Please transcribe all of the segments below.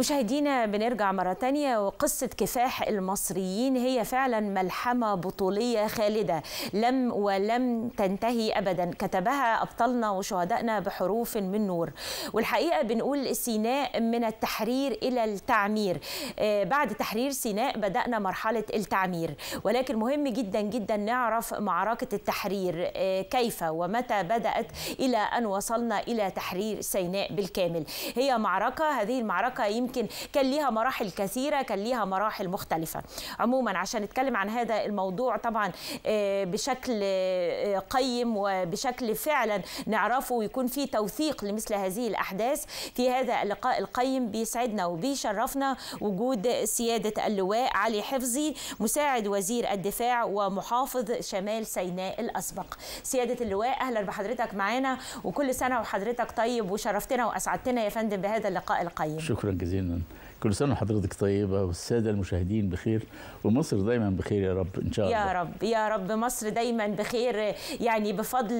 مشاهدينا بنرجع مرة تانية وقصة كفاح المصريين هي فعلا ملحمة بطولية خالدة لم ولم تنتهي أبدا كتبها أبطالنا وشهدائنا بحروف من نور والحقيقة بنقول سيناء من التحرير إلى التعمير آه، بعد تحرير سيناء بدأنا مرحلة التعمير ولكن مهم جدا جدا نعرف معركة التحرير آه، كيف ومتى بدأت إلى أن وصلنا إلى تحرير سيناء بالكامل هي معركة هذه المعركة يمكن يمكن كان ليها مراحل كثيره كان ليها مراحل مختلفه عموما عشان نتكلم عن هذا الموضوع طبعا آه، بشكل آه، قيم وبشكل فعلا نعرفه ويكون في توثيق لمثل هذه الاحداث في هذا اللقاء القيم بيسعدنا وبيشرفنا وجود سياده اللواء علي حفظي مساعد وزير الدفاع ومحافظ شمال سيناء الاسبق سياده اللواء اهلا بحضرتك معانا وكل سنه وحضرتك طيب وشرفتنا واسعدتنا يا فندم بهذا اللقاء القيم شكرا جزيلا جدا كل سنه وحضرتك طيبه والساده المشاهدين بخير ومصر دايما بخير يا رب ان شاء الله يا رب يا رب مصر دايما بخير يعني بفضل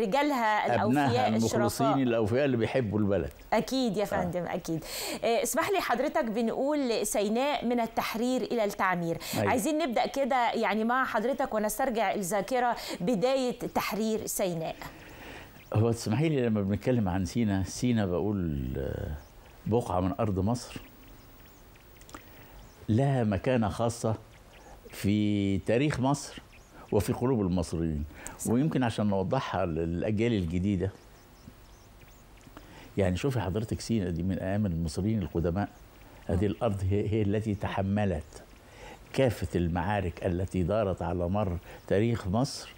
رجالها الاوفياء الشرفاء الاوفياء اللي بيحبوا البلد اكيد يا فندم آه. اكيد اسمح لي حضرتك بنقول سيناء من التحرير الى التعمير أيوة. عايزين نبدا كده يعني مع حضرتك ونسترجع الذاكره بدايه تحرير سيناء هو تسمحي لي لما بنتكلم عن سينا سينا بقول آه بقعة من أرض مصر لها مكانة خاصة في تاريخ مصر وفي قلوب المصريين ويمكن عشان نوضحها للأجيال الجديدة يعني شوفي حضرتك سينا دي من أيام المصريين القدماء هذه نعم. الأرض هي, هي التي تحملت كافة المعارك التي دارت على مر تاريخ مصر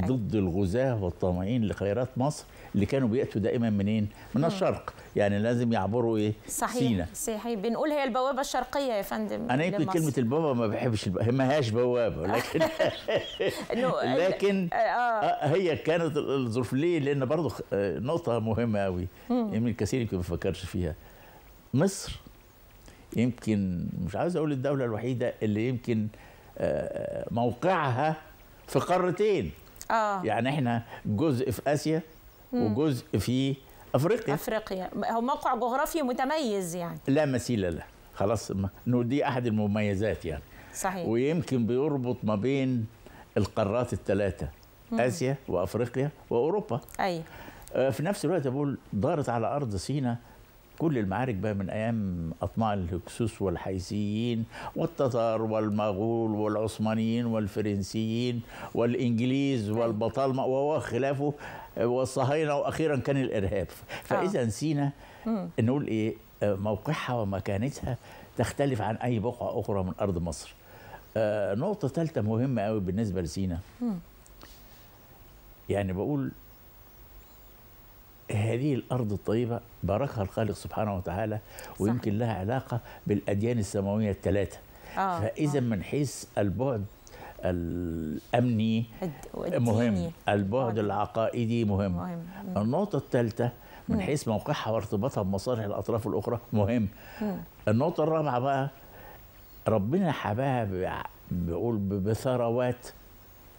أيوة. ضد الغزاة والطامعين لخيرات مصر اللي كانوا بيأتوا دائما منين؟ من الشرق يعني لازم يعبروا ايه؟ صحيح سينا صحيح بنقول هي البوابة الشرقية يا فندم أنا يمكن كلمة البوابة ما بحبش الب... ما هياش بوابة لكن لكن آه. آه، هي كانت الظروف ليه؟ لأن برضه آه، نقطة مهمة قوي يمكن الكثير يمكن ما بيفكرش فيها مصر يمكن مش عاوز أقول الدولة الوحيدة اللي يمكن موقعها في قارتين آه. يعني احنا جزء في اسيا وجزء في افريقيا افريقيا هو موقع جغرافي متميز يعني لا مثيل له خلاص انه دي احد المميزات يعني صحيح ويمكن بيربط ما بين القارات الثلاثه اسيا وافريقيا واوروبا ايوه في نفس الوقت بقول دارت على ارض سينا كل المعارك بقى من ايام اطماع الهكسوس والحيثيين والتتار والمغول والعثمانيين والفرنسيين والانجليز أيوة. والبطالمه وخلافه والصهاينه واخيرا كان الارهاب فاذا آه. نسينا نقول ايه موقعها ومكانتها تختلف عن اي بقعه اخرى من ارض مصر آه نقطه ثالثه مهمه قوي بالنسبه لسينا يعني بقول هذه الأرض الطيبة باركها الخالق سبحانه وتعالى ويمكن لها علاقة بالأديان السماوية الثلاثة آه, آه. فإذا آه. من حيث البعد الأمني مهم البعد آه. العقائدي مهم, مهم. النقطة الثالثة من حيث موقعها وارتباطها بمصالح الأطراف الأخرى مهم مم. النقطة الرابعة بقى ربنا حباها بيقول بثروات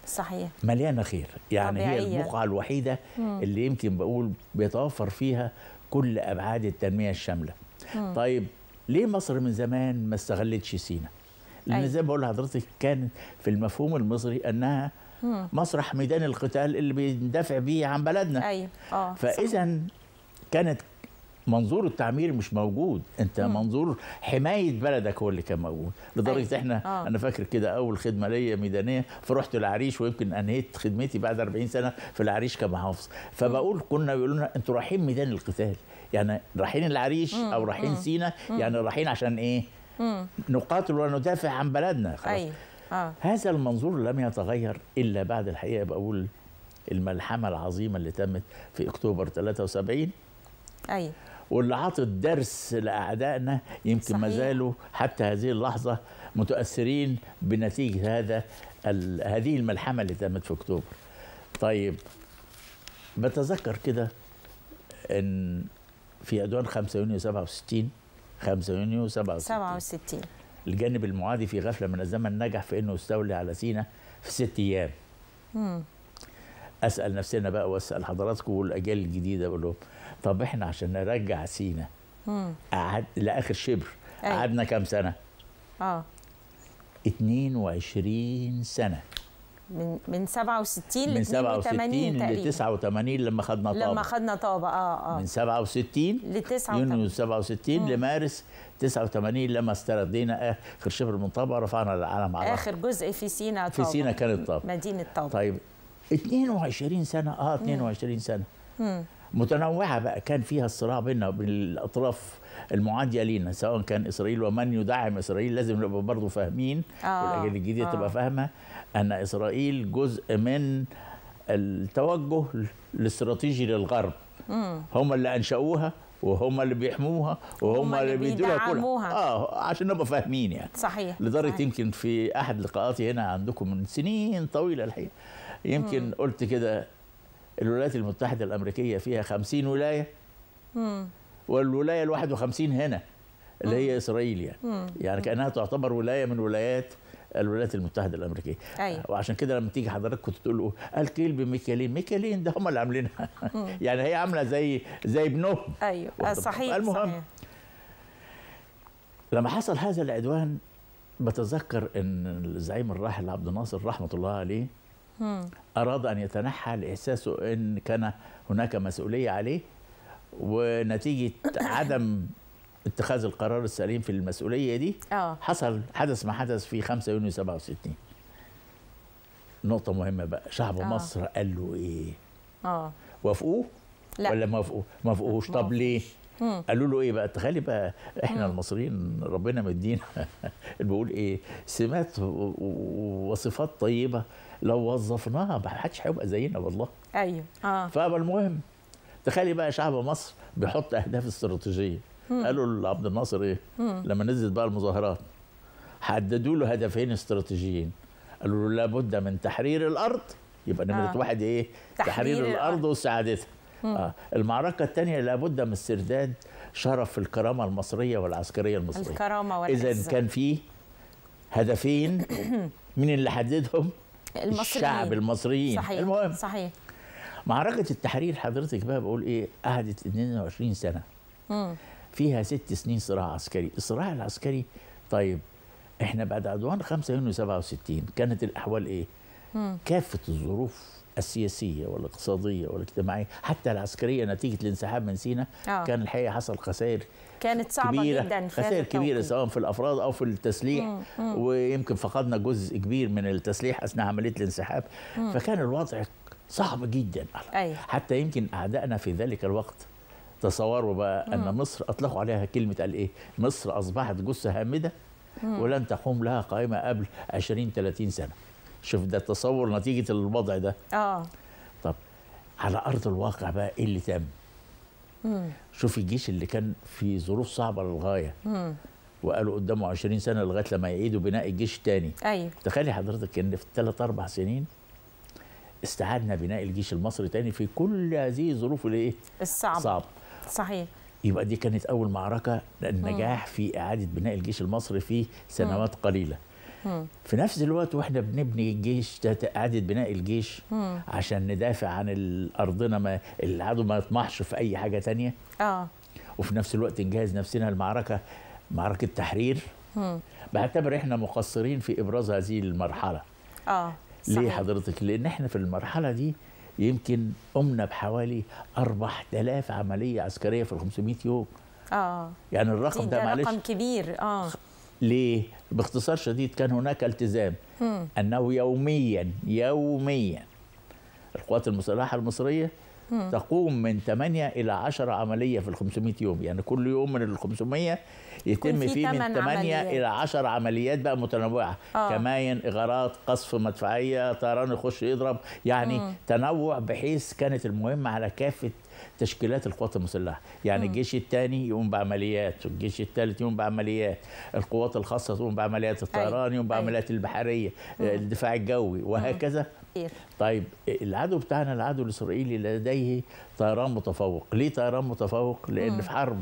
صحيح مليانه خير يعني طبيعية. هي البقعه الوحيده مم. اللي يمكن بقول بيتوفر فيها كل ابعاد التنميه الشامله مم. طيب ليه مصر من زمان ما استغلتش سينا لان زي ما بقول لحضرتك كان في المفهوم المصري انها مم. مسرح ميدان القتال اللي بيندفع بيه عن بلدنا ايوه اه فاذا كانت منظور التعمير مش موجود انت مم. منظور حمايه بلدك هو اللي كان موجود لدرجه أيه. احنا آه. انا فاكر كده اول خدمه ليا ميدانيه فرحت العريش ويمكن انهيت خدمتي بعد 40 سنه في العريش كمحافظ فبقول كنا بيقولوا لنا انتوا رايحين ميدان القتال يعني رايحين العريش مم. او رايحين سينا يعني رايحين عشان ايه مم. نقاتل وندافع عن بلدنا خلاص أيوة. آه. هذا المنظور لم يتغير الا بعد الحقيقه بقول الملحمه العظيمه اللي تمت في اكتوبر 73 ايوه واللي عاطت درس لاعدائنا يمكن ما زالوا حتى هذه اللحظه متاثرين بنتيجه هذا هذه الملحمه اللي تمت في اكتوبر. طيب بتذكر كده ان في ادوان 5 يونيو 67 5 يونيو 67 67 الجانب المعادي في غفله من الزمن نجح في انه يستولي على سينا في ست ايام. امم اسال نفسنا بقى واسال حضراتكم والاجيال الجديده بقول لهم طب احنا عشان نرجع سينا قعد لاخر شبر قعدنا كام سنه اه 22 سنه من من 67 ل 82 من ل 89 لما خدنا طابه لما خدنا طابه اه اه من 67 ل 69 يونيو 67 لمارس 89 لما استردينا اخر شبر من طابه رفعنا العلم على اخر جزء في سينا طابه في سينا كانت طابه مدينه طابه طيب 22 سنه اه 22 مم. سنه متنوعه بقى كان فيها الصراع بيننا وبين الاطراف المعاديه لينا سواء كان اسرائيل ومن يدعم اسرائيل لازم نبقى برضه فاهمين آه والاجيال الجديده آه تبقى فاهمه ان اسرائيل جزء من التوجه الاستراتيجي للغرب هم اللي انشأوها وهم اللي بيحموها وهم اللي, اللي بيدولها كلها اه عشان نبقى فاهمين يعني صحيح لدرجه يمكن في احد لقاءاتي هنا عندكم من سنين طويله الحقيقه يمكن مم. قلت كده الولايات المتحدة الأمريكية فيها 50 ولاية والولاية ال 51 هنا اللي هي إسرائيل يعني يعني كأنها تعتبر ولاية من ولايات الولايات المتحده الامريكيه أيوة. وعشان كده لما تيجي حضرتك كنت تقول الكيل بميكالين ميكالين ده هم اللي عاملينها يعني هي عامله زي زي ابنهم ايوه آه، صحيح المهم صحيح. لما حصل هذا العدوان بتذكر ان الزعيم الراحل عبد الناصر رحمه الله عليه أراد أن يتنحى لإحساسه أن كان هناك مسؤولية عليه ونتيجة عدم اتخاذ القرار السليم في المسؤولية دي آه. حصل حدث ما حدث في 5 يونيو 67 نقطة مهمة بقى شعب أوه. مصر قال له إيه؟ اه وافقوه؟ لا ولا ما وافقوه؟ ما طب ليه؟ قالوا له ايه بقى تخيلي بقى احنا المصريين ربنا مدينا بيقول ايه سمات وصفات طيبه لو وظفناها ما حدش هيبقى زينا والله ايوه اه فالمهم تخيلي بقى شعب مصر بيحط اهداف استراتيجيه قالوا لعبد الناصر ايه لما نزلت بقى المظاهرات حددوا له هدفين استراتيجيين قالوا له لابد من تحرير الارض يبقى نمره آه. واحد ايه تحرير, تحرير الارض وسعادتها آه. المعركة الثانية لابد من استرداد شرف الكرامة المصرية والعسكرية المصرية الكرامة والعزة إذا كان في هدفين من اللي حددهم المصريين. الشعب المصريين صحيح. المهم صحيح معركة التحرير حضرتك بقى بقول إيه قعدت 22 سنة م. فيها ست سنين صراع عسكري الصراع العسكري طيب احنا بعد عدوان 5 يونيو 67 كانت الأحوال إيه؟ م. كافة الظروف السياسية والاقتصادية والاجتماعية حتى العسكرية نتيجة الانسحاب من سينا آه. كان الحقيقة حصل خسائر كانت صعبة كبيرة جدا خسائر كبيرة سواء في الأفراد أو في التسليح مم. مم. ويمكن فقدنا جزء كبير من التسليح أثناء عملية الانسحاب مم. فكان الوضع صعب جدا أي. حتى يمكن أعدائنا في ذلك الوقت تصوروا بقى مم. أن مصر أطلقوا عليها كلمة قال إيه مصر أصبحت جثة هامدة ولن تقوم لها قائمة قبل 20 30 سنة شوف ده تصور نتيجه الوضع ده اه طب على ارض الواقع بقى ايه اللي تم شوف الجيش اللي كان في ظروف صعبه للغايه مم. وقالوا قدامه 20 سنه لغايه لما يعيدوا بناء الجيش تاني ايوه تخيلي حضرتك ان في ثلاث اربع سنين استعادنا بناء الجيش المصري تاني في كل هذه الظروف الايه؟ الصعبه صعب صحيح يبقى دي كانت اول معركه للنجاح في اعاده بناء الجيش المصري في سنوات مم. قليله في نفس الوقت واحنا بنبني الجيش ده اعاده بناء الجيش م. عشان ندافع عن ارضنا ما العدو ما يطمحش في اي حاجه تانية اه وفي نفس الوقت نجهز نفسنا لمعركه معركه تحرير بعتبر احنا مقصرين في ابراز هذه المرحله اه صحيح. ليه حضرتك لان احنا في المرحله دي يمكن قمنا بحوالي 4000 عمليه عسكريه في ال 500 يوم اه يعني الرقم ده, ده معلش رقم كبير اه ليه؟ باختصار شديد كان هناك التزام أنه يوميا يوميا القوات المسلحة المصرية تقوم من 8 إلى 10 عملية في ال 500 يوم يعني كل يوم من ال 500 يتم في فيه من 8 عمليات. إلى 10 عمليات بقى متنوعة آه. كماين إغارات قصف مدفعية طيران يخش يضرب يعني مم. تنوع بحيث كانت المهمة على كافة تشكيلات القوات المسلحه يعني الجيش الثاني يقوم بعمليات والجيش الثالث يقوم بعمليات القوات الخاصه تقوم بعمليات أيوة، الطيران يقوم أيوة. بعمليات البحريه الدفاع الجوي وهكذا طيب العدو بتاعنا العدو الاسرائيلي لديه طيران متفوق ليه طيران متفوق لان في حرب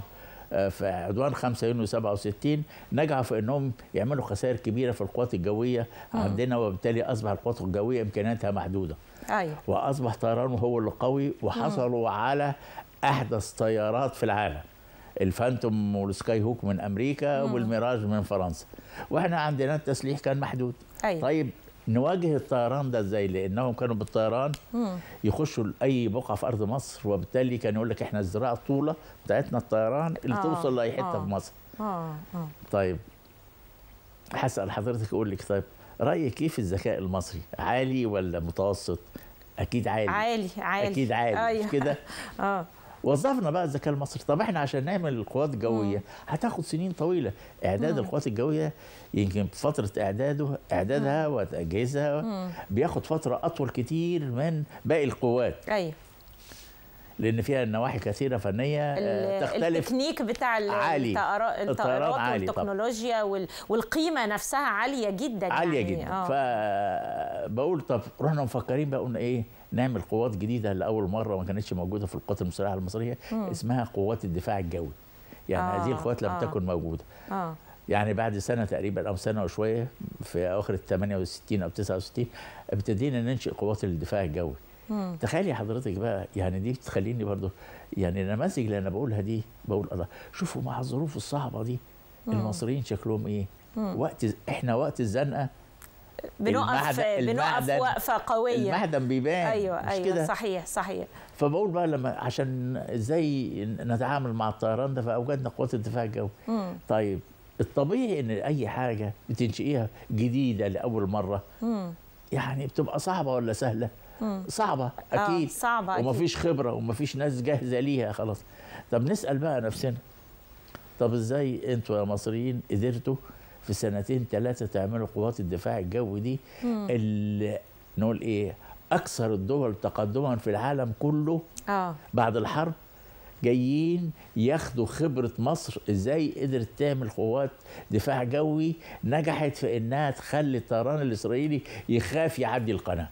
آه، في عدوان 5 يونيو 67 نجحوا في انهم يعملوا خسائر كبيره في القوات الجويه عندنا وبالتالي اصبح القوات الجويه امكانياتها محدوده أيوة. واصبح طيرانه هو اللي قوي وحصلوا مم. على احدث طيارات في العالم الفانتوم والسكاي هوك من امريكا مم. والميراج من فرنسا واحنا عندنا التسليح كان محدود أيوة. طيب نواجه الطيران ده ازاي لانهم كانوا بالطيران يخشوا لاي بقعه في ارض مصر وبالتالي كان يقول لك احنا الزراعه الطوله بتاعتنا الطيران اللي آه توصل لاي حته آه في مصر آه آه طيب هسال حضرتك اقول لك طيب رايك كيف الذكاء المصري عالي ولا متوسط اكيد عالي عالي عالي اكيد عالي أيوه. آه كده اه وظفنا بقى الذكاء المصري طب احنا عشان نعمل القوات الجويه هتاخد سنين طويله اعداد القوات الجويه يمكن فتره اعداده اعدادها وتجهيزها بياخد فتره اطول كتير من باقي القوات ايوه لان فيها نواحي كثيره فنيه آه، تختلف التكنيك بتاع عالي الطائرات عالي والتكنولوجيا طبعا. والقيمه نفسها عاليه جدا عاليه يعني. جدا آه. فبقول طب رحنا مفكرين بقى قلنا ايه نعمل قوات جديده لاول مره ما كانتش موجوده في القوات المسلحه المصريه مم. اسمها قوات الدفاع الجوي يعني آه. هذه القوات لم آه. تكن موجوده آه. يعني بعد سنه تقريبا او سنه وشويه في اواخر ال 68 او 69 ابتدينا ننشئ قوات الدفاع الجوي مم. تخيلي حضرتك بقى يعني دي بتخليني برضو يعني النماذج اللي انا بقولها دي بقول الله شوفوا مع الظروف الصعبه دي المصريين شكلهم ايه مم. وقت احنا وقت الزنقه بنقف بنقف وقفه قويه المهدم بيبان ايوه ايوه كده؟ صحيح صحيح فبقول بقى لما عشان ازاي نتعامل مع الطيران ده فاوجدنا قوات الدفاع الجوي طيب الطبيعي ان اي حاجه بتنشئيها جديده لاول مره مم. يعني بتبقى صعبه ولا سهله؟ مم. صعبه آه، اكيد آه صعبه أكيد. ومفيش خبره ومفيش ناس جاهزه ليها خلاص طب نسال بقى نفسنا طب ازاي انتوا يا مصريين قدرتوا في سنتين ثلاثه تعملوا قوات الدفاع الجوي دي اللي نقول ايه اكثر الدول تقدما في العالم كله آه. بعد الحرب جايين ياخدوا خبرة مصر ازاي قدرت تعمل قوات دفاع جوي نجحت في انها تخلي الطيران الاسرائيلي يخاف يعدي القناة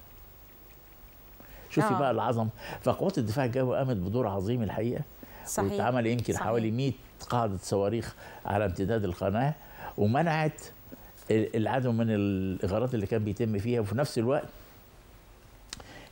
شوفي آه. بقى العظم فقوات الدفاع الجوي قامت بدور عظيم الحقيقة صحيح واتعمل يمكن صحيح. حوالي 100 قاعدة صواريخ على امتداد القناة ومنعت العدو من الاغارات اللي كان بيتم فيها وفي نفس الوقت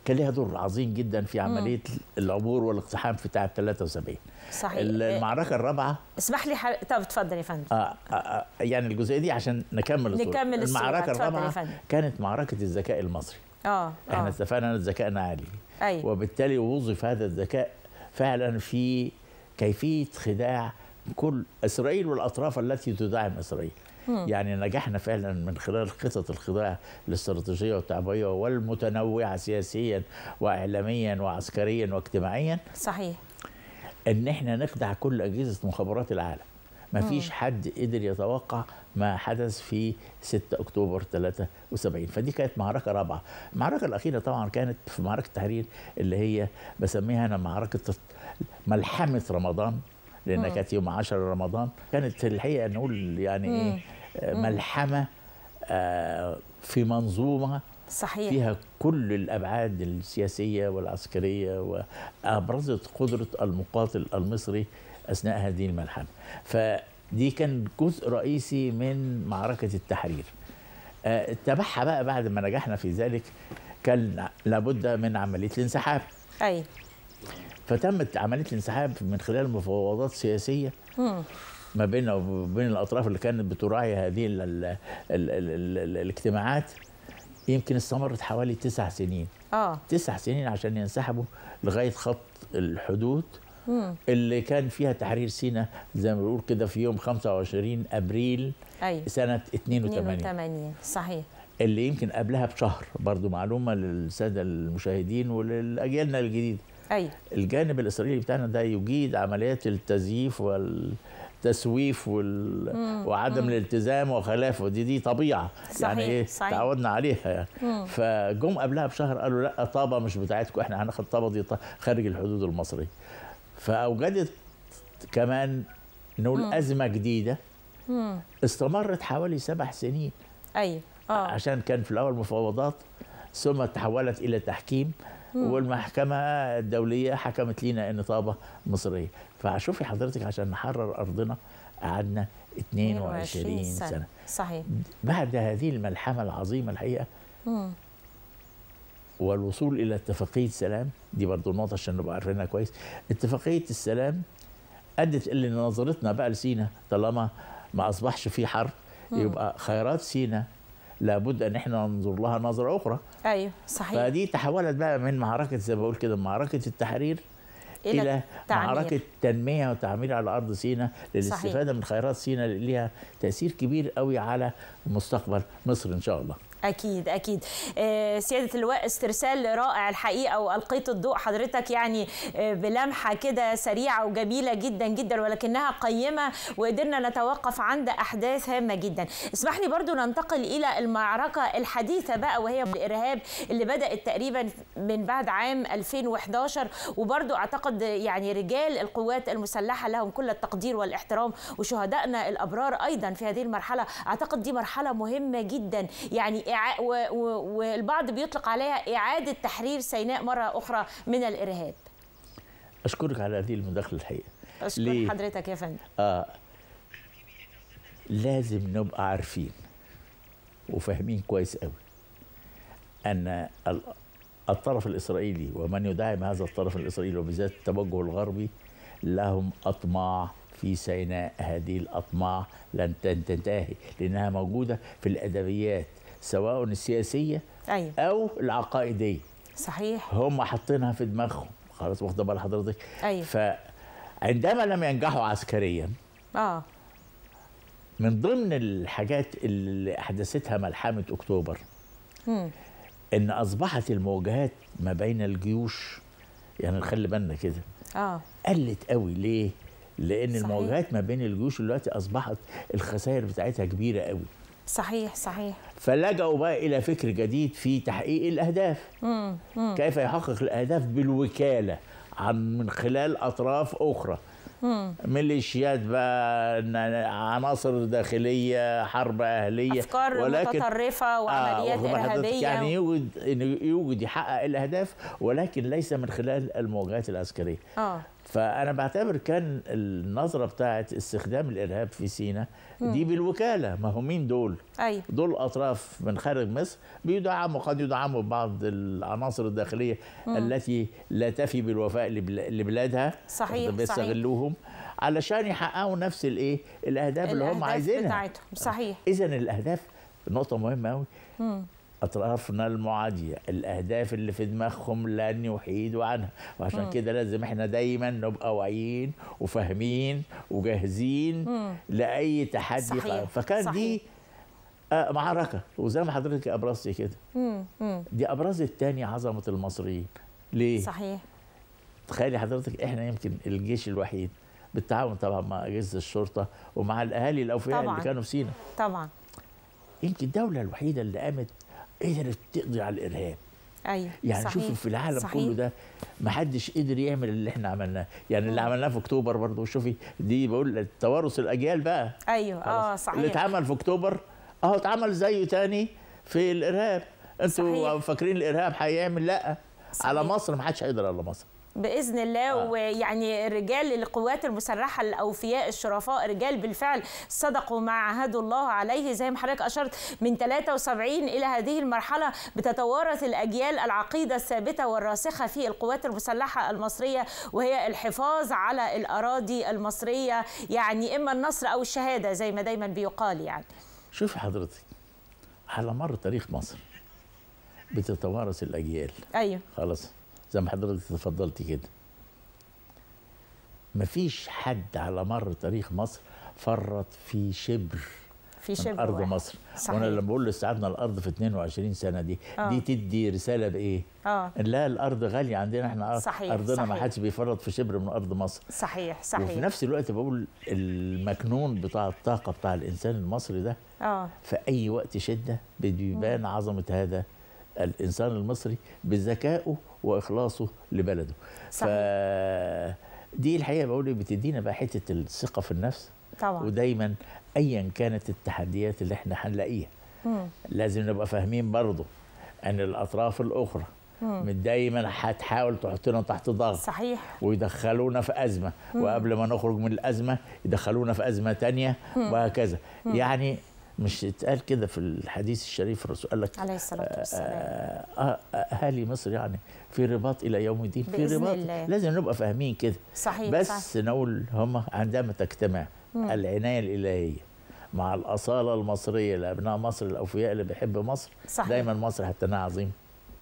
كان ليها دور عظيم جدا في عمليه مم. العبور والاقتحام في تعب 73 صحيح إيه. المعركه الرابعه اسمح لي حل... طب اتفضل يا فندم آه،, آه آه يعني الجزئيه دي عشان نكمل الصورة. نكمل الصورة. المعركه الرابعه كانت معركه الذكاء المصري اه, آه. احنا اتفقنا ان ذكائنا عالي أي. أيوة. وبالتالي وظف هذا الذكاء فعلا في كيفيه خداع كل اسرائيل والاطراف التي تدعم اسرائيل يعني نجحنا فعلا من خلال خطط الخضاع الاستراتيجيه والتعبئيه والمتنوعه سياسيا واعلاميا وعسكريا واجتماعيا صحيح ان احنا نخدع كل اجهزه مخابرات العالم ما فيش حد قدر يتوقع ما حدث في 6 اكتوبر 73 فدي كانت معركه رابعه المعركه الاخيره طبعا كانت في معركه التحرير اللي هي بسميها انا معركه ملحمه رمضان لانها كانت يوم 10 رمضان كانت الحقيقه نقول يعني ايه ملحمه آه، في منظومه صحيح فيها كل الابعاد السياسيه والعسكريه وابرزت قدره المقاتل المصري اثناء هذه الملحمه فدي كان جزء رئيسي من معركه التحرير اتبعها آه، بقى بعد ما نجحنا في ذلك كان لابد من عمليه الانسحاب أي. فتمت عمليه الانسحاب من خلال مفاوضات سياسيه ما بيننا وبين الاطراف اللي كانت بتراعي هذه الـ الـ الـ الـ الـ الاجتماعات يمكن استمرت حوالي تسع سنين اه تسع سنين عشان ينسحبوا لغايه خط الحدود مم. اللي كان فيها تحرير سينا زي ما بنقول كده في يوم 25 ابريل أيوة. سنه 82 82 صحيح اللي يمكن قبلها بشهر برضو معلومه للساده المشاهدين ولاجيالنا الجديده أي. الجانب الإسرائيلي بتاعنا ده يجيد عمليات التزييف والتسويف وال... وعدم مم. الالتزام وخلافه دي دي طبيعة يعني صحيح. يعني إيه صحيح. تعودنا عليها يعني. فجم قبلها بشهر قالوا لا طابة مش بتاعتكم احنا هناخد طابة دي خارج الحدود المصرية فأوجدت كمان نقول مم. أزمة جديدة مم. استمرت حوالي سبع سنين أي. آه. عشان كان في الأول مفاوضات ثم تحولت إلى تحكيم والمحكمه الدوليه حكمت لينا ان طابه مصريه فشوفي حضرتك عشان نحرر ارضنا قعدنا 22 سنة. سنه صحيح بعد هذه الملحمه العظيمه الحقيقه مم. والوصول الى اتفاقيه السلام دي برضه النقطه عشان نبقى عارفينها كويس اتفاقيه السلام ادت اللي نظرتنا بقى لسينا طالما ما اصبحش في حرب يبقى خيرات سينا لابد ان احنا ننظر لها نظره اخرى ايوه صحيح فدي تحولت بقى من معركه زي ما بقول كده معركه التحرير الى, إلى معركه تنميه وتعمير على ارض سيناء للاستفاده صحيح. من خيرات سيناء اللي ليها تاثير كبير قوي على مستقبل مصر ان شاء الله اكيد اكيد آه، سياده اللواء استرسال رائع الحقيقه والقيت الضوء حضرتك يعني آه، بلمحه كده سريعه وجميله جدا جدا ولكنها قيمه وقدرنا نتوقف عند احداث هامه جدا اسمح لي برضو ننتقل الى المعركه الحديثه بقى وهي الارهاب اللي بدات تقريبا من بعد عام 2011 وبرضو اعتقد يعني رجال القوات المسلحه لهم كل التقدير والاحترام وشهدائنا الابرار ايضا في هذه المرحله اعتقد دي مرحله مهمه جدا يعني والبعض بيطلق عليها إعادة تحرير سيناء مرة أخرى من الإرهاب أشكرك على هذه المداخلة الحقيقة أشكر ليه؟ حضرتك يا فندم آه لازم نبقى عارفين وفاهمين كويس قوي أن الطرف الإسرائيلي ومن يدعم هذا الطرف الإسرائيلي وبالذات التوجه الغربي لهم أطماع في سيناء هذه الأطماع لن تنتهي لأنها موجودة في الأدبيات سواء السياسيه أيوة. او العقائديه صحيح هم حاطينها في دماغهم خلاص واخده بال حضرتك ايوه فعندما لم ينجحوا عسكريا اه من ضمن الحاجات اللي احدثتها ملحمه اكتوبر م. ان اصبحت المواجهات ما بين الجيوش يعني خلي بالنا كده اه قلت قوي ليه لان صحيح. المواجهات ما بين الجيوش دلوقتي اصبحت الخسائر بتاعتها كبيره قوي صحيح صحيح فلجأوا بقى إلى فكر جديد في تحقيق الأهداف كيف يحقق الأهداف بالوكالة عن من خلال أطراف أخرى ميليشيات بقى عناصر داخليه حرب اهليه افكار ولكن متطرفه آه، وعمليات آه ارهابيه يعني يوجد يوجد يحقق الاهداف ولكن ليس من خلال المواجهات العسكريه آه. فانا بعتبر كان النظره بتاعت استخدام الارهاب في سينا دي بالوكاله ما هو مين دول أي. دول اطراف من خارج مصر بيدعموا قد يدعموا بعض العناصر الداخليه مم. التي لا تفي بالوفاء لبلادها صحيح بيستغلوهم علشان يحققوا نفس الايه الاهداف, الأهداف اللي هم عايزينها بتاعتهم صحيح اذا الاهداف نقطه مهمه قوي اطرافنا المعاديه الاهداف اللي في دماغهم لن يحيدوا عنها وعشان كده لازم احنا دايما نبقى واعيين وفاهمين وجاهزين مم. لاي تحدي صحيح. فكان صحيح. دي آه معركه وزي ما حضرتك ابرزتي كده مم. مم. دي ابرزت تاني عظمه المصريين ليه صحيح تخيلي حضرتك احنا يمكن الجيش الوحيد بالتعاون طبعا مع اجهزه الشرطه ومع الاهالي الاوفياء اللي كانوا في سينا طبعا يمكن الدوله الوحيده اللي قامت قدرت تقضي على الارهاب ايوه يعني صحيح. شوفوا في العالم صحيح. كله ده ما حدش قدر يعمل اللي احنا عملناه يعني اللي عملناه في اكتوبر برضه شوفي دي بقول توارث الاجيال بقى ايوه اه صحيح اللي اتعمل في اكتوبر اهو اتعمل زيه تاني في الارهاب انتوا فاكرين الارهاب هيعمل لا صحيح. على مصر ما حدش هيقدر على مصر باذن الله آه. ويعني رجال القوات المسلحه الاوفياء الشرفاء رجال بالفعل صدقوا ما عهدوا الله عليه زي ما حضرتك اشرت من 73 الى هذه المرحله بتتوارث الاجيال العقيده الثابته والراسخه في القوات المسلحه المصريه وهي الحفاظ على الاراضي المصريه يعني اما النصر او الشهاده زي ما دايما بيقال يعني شوفي حضرتك على مر تاريخ مصر بتتوارث الاجيال ايوه خلاص زي ما حضرتك تفضلتي كده مفيش حد على مر تاريخ مصر فرط في شبر في شبر ارض واحد. مصر صحيح. وانا لما بقول استعدنا الارض في 22 سنه دي أوه. دي تدي رساله بايه آه. لا الارض غاليه عندنا احنا صحيح. ارضنا صحيح. ما حدش بيفرط في شبر من ارض مصر صحيح صحيح وفي نفس الوقت بقول المكنون بتاع الطاقه بتاع الانسان المصري ده آه. في اي وقت شده بيبان عظمه هذا الانسان المصري بذكائه واخلاصه لبلده صحيح. فدي الحقيقه بقول إيه، بتدينا بقى حته الثقه في النفس طبعا ودايما ايا كانت التحديات اللي احنا هنلاقيها لازم نبقى فاهمين برضه ان الاطراف الاخرى دايما هتحاول تحطنا تحت ضغط صحيح ويدخلونا في ازمه مم. وقبل ما نخرج من الازمه يدخلونا في ازمه ثانيه وهكذا يعني مش اتقال كده في الحديث الشريف الرسول قال لك عليه الصلاه آه، والسلام اهالي آه، آه، مصر يعني في رباط الى يوم الدين في رباط الله. لازم نبقى فاهمين كده صحيح بس صحيح. نقول هم عندما تجتمع العنايه الالهيه مع الاصاله المصريه لابناء مصر الاوفياء اللي بيحب مصر صحيح. دايما مصر هتنها عظيم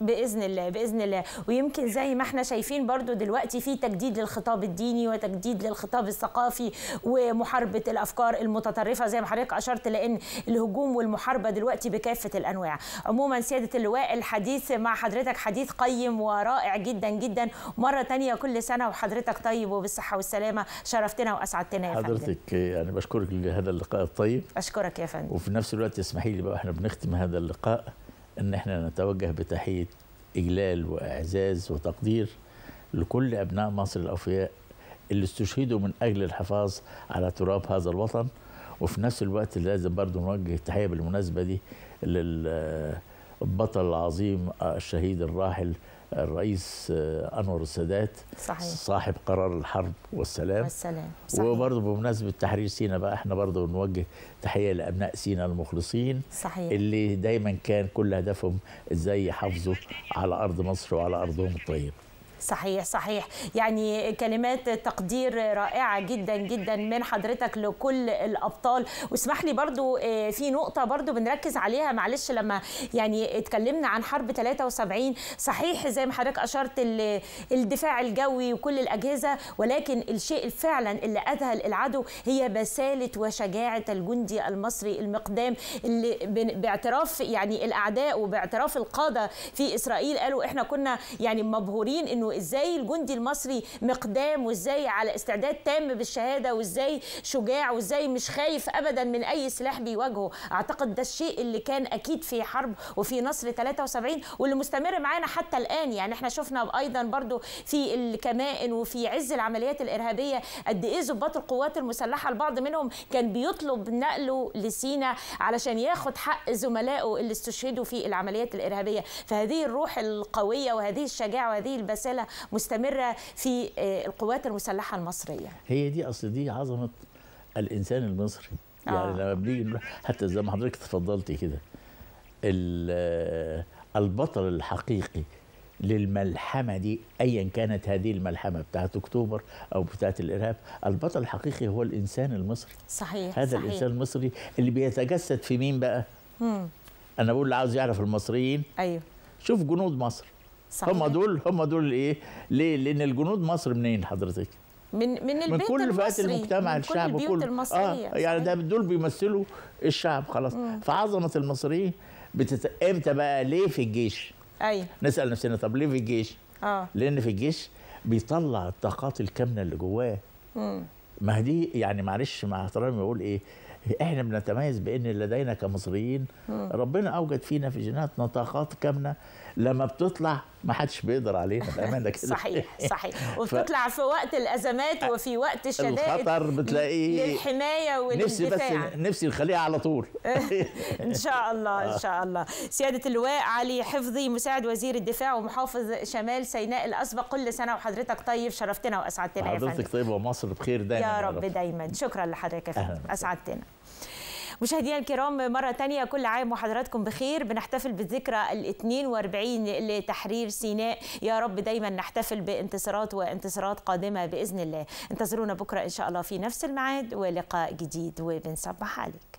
باذن الله باذن الله ويمكن زي ما احنا شايفين برضو دلوقتي في تجديد للخطاب الديني وتجديد للخطاب الثقافي ومحاربه الافكار المتطرفه زي ما حضرتك اشرت لان الهجوم والمحاربه دلوقتي بكافه الانواع عموما سياده اللواء الحديث مع حضرتك حديث قيم ورائع جدا جدا مره تانية كل سنه وحضرتك طيب وبالصحه والسلامه شرفتنا واسعدتنا يا فندم حضرتك انا يعني بشكرك لهذا اللقاء الطيب اشكرك يا فندم وفي نفس الوقت اسمحي لي بقى احنا بنختم هذا اللقاء ان احنا نتوجه بتحيه اجلال واعزاز وتقدير لكل ابناء مصر الاوفياء اللي استشهدوا من اجل الحفاظ على تراب هذا الوطن وفي نفس الوقت لازم برضه نوجه التحيه بالمناسبه دي للبطل العظيم الشهيد الراحل الرئيس آه، انور السادات صحيح. صاحب قرار الحرب والسلام والسلام صحيح. وبرضه بمناسبه تحرير سينا بقى احنا برضه بنوجه تحيه لابناء سينا المخلصين صحيح. اللي دايما كان كل هدفهم ازاي يحافظوا على ارض مصر وعلى ارضهم الطيبه صحيح صحيح يعني كلمات تقدير رائعة جدا جدا من حضرتك لكل الأبطال واسمح لي برضو آه، في نقطة برضو بنركز عليها معلش لما يعني اتكلمنا عن حرب 73 صحيح زي ما حضرتك أشرت الدفاع الجوي وكل الأجهزة ولكن الشيء فعلا اللي أذهل العدو هي بسالة وشجاعة الجندي المصري المقدام اللي باعتراف يعني الأعداء وباعتراف القادة في إسرائيل قالوا إحنا كنا يعني مبهورين إنه وازاي الجندي المصري مقدام وازاي على استعداد تام بالشهاده وازاي شجاع وازاي مش خايف ابدا من اي سلاح بيواجهه اعتقد ده الشيء اللي كان اكيد في حرب وفي نصر 73 واللي مستمر معانا حتى الان يعني احنا شفنا ايضا برضو في الكمائن وفي عز العمليات الارهابيه قد ايه ضباط القوات المسلحه البعض منهم كان بيطلب نقله لسينا علشان ياخد حق زملائه اللي استشهدوا في العمليات الارهابيه فهذه الروح القويه وهذه الشجاعه وهذه البساله رساله مستمره في آه، القوات المسلحه المصريه هي دي اصل دي عظمه الانسان المصري يعني آه. يعني لما بنيجي حتى زي ما حضرتك تفضلتي كده آه، البطل الحقيقي للملحمه دي ايا كانت هذه الملحمه بتاعت اكتوبر او بتاعت الارهاب البطل الحقيقي هو الانسان المصري صحيح هذا صحيح. الانسان المصري اللي بيتجسد في مين بقى مم. انا بقول اللي عاوز يعرف المصريين ايوه شوف جنود مصر صحيح. هم دول هم دول ايه ليه لان الجنود مصر منين حضرتك من من البيت من كل المصري فئات المجتمع من الشعب كل البيوت كل... المصريه آه يعني ده دول بيمثلوا الشعب خلاص مم. فعظمه المصريين بتت... امتى بقى ليه في الجيش ايوه نسال نفسنا طب ليه في الجيش اه لان في الجيش بيطلع الطاقات الكامنه اللي جواه ما دي يعني معلش مع احترامي بقول ايه احنا بنتميز بان لدينا كمصريين مم. ربنا اوجد فينا في جيناتنا طاقات كامنه لما بتطلع ما حدش بيقدر علينا بامانه كده صحيح صحيح وبتطلع في وقت الازمات وفي وقت الشدائد الخطر بتلاقيه للحمايه والدفاع نفسي بس نفسي نخليها على طول ان شاء الله ان آه. شاء الله سياده اللواء علي حفظي مساعد وزير الدفاع ومحافظ شمال سيناء الاسبق كل سنه وحضرتك طيب شرفتنا واسعدتنا يا فندم حضرتك طيبه ومصر بخير دايما يا رب دايما شكرا لحضرتك يا فندم اسعدتنا مشاهدينا الكرام مرة تانية كل عام وحضراتكم بخير بنحتفل بالذكرى ال 42 لتحرير سيناء يا رب دايما نحتفل بانتصارات وانتصارات قادمة بإذن الله انتظرونا بكرة إن شاء الله في نفس الميعاد ولقاء جديد وبنصبح عليك